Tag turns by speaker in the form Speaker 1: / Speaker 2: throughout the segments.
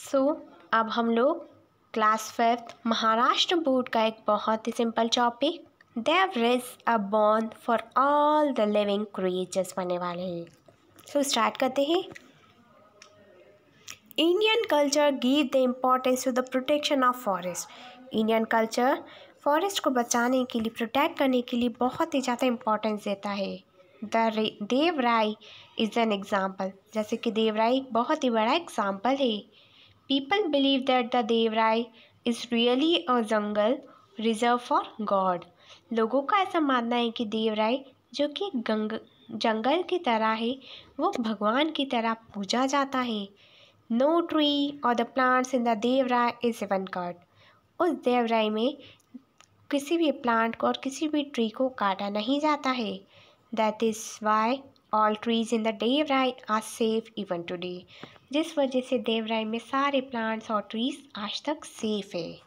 Speaker 1: सो so, अब हम लोग क्लास फिफ्थ महाराष्ट्र बोर्ड का एक बहुत ही simple topic Devrais a bond for all the living creatures बनने वाले हैं सो so, स्टार्ट करते हैं Indian culture give the importance to the protection of forest Indian culture forest को बचाने के लिए प्रोटेक्ट करने के लिए बहुत ही ज़्यादा इम्पोर्टेंस देता है the Devrai is an example जैसे कि देवराय बहुत ही बड़ा एग्ज़ाम्पल है People believe that the Devrai is really a jungle reserved for God. लोगों का ऐसा मानना है कि देवराय जो कि गंग जंगल की तरह है वो भगवान की तरह पूजा जाता है नो ट्री और the plants in the Devrai is one cut उस देवराय में किसी भी प्लांट को और किसी भी ट्री को काटा नहीं जाता है that is why all trees in the Devrai are safe even today जिस वजह से देवराय में सारे प्लांट्स और ट्रीज आज तक सेफ है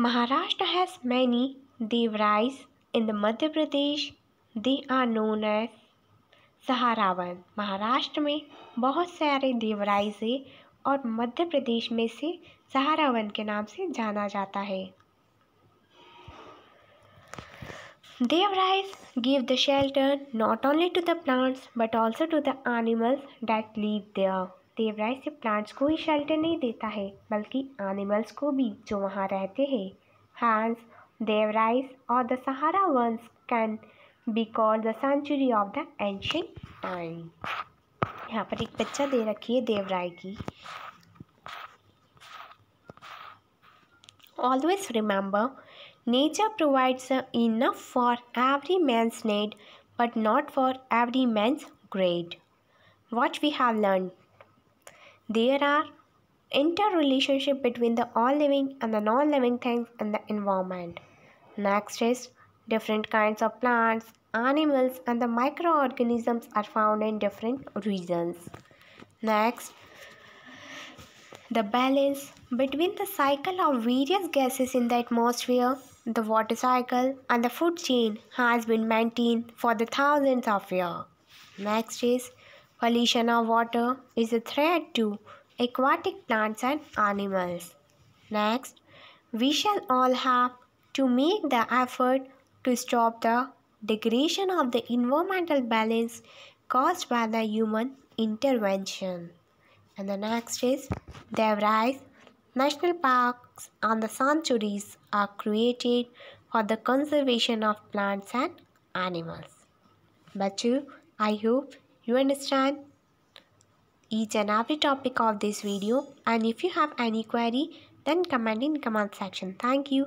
Speaker 1: Maharashtra has many Devrais in the Madhya Pradesh they are known as Saharavan Maharashtra में बहुत सारे देवराइज है और मध्य प्रदेश में से सहारावन के नाम से जाना जाता है Their give the shelter not only to the plants but also to the animals animals live live there. सिर्फ प्लांट्स को ही शेल्टर नहीं देता है बल्कि एनिमल्स को भी जो वहाँ रहते हैं हैंस देवराइस और the Saharavans can be call the sanctuary of the ancient time यहाँ पर एक बच्चा दे रखी है देवराय की Always remember, nature provides enough for every man's need, but not for every man's grade. What we have learned. There are interrelationship between the all living and the non-living things in the environment. Next is different kinds of plants, animals and the microorganisms are found in different regions. Next, the balance between the cycle of various gases in the atmosphere, the water cycle and the food chain has been maintained for the thousands of years. Next is pollution of water is a threat to aquatic plants and animals. Next, we shall all have to make the effort to stop the degradation of the environmental balance caused by the human intervention and the next is Devrais. National parks and the sanctuaries are created for the conservation of plants and animals. But you, I hope you understand each and every topic of this video and if you have any query then comment in comment section. Thank you.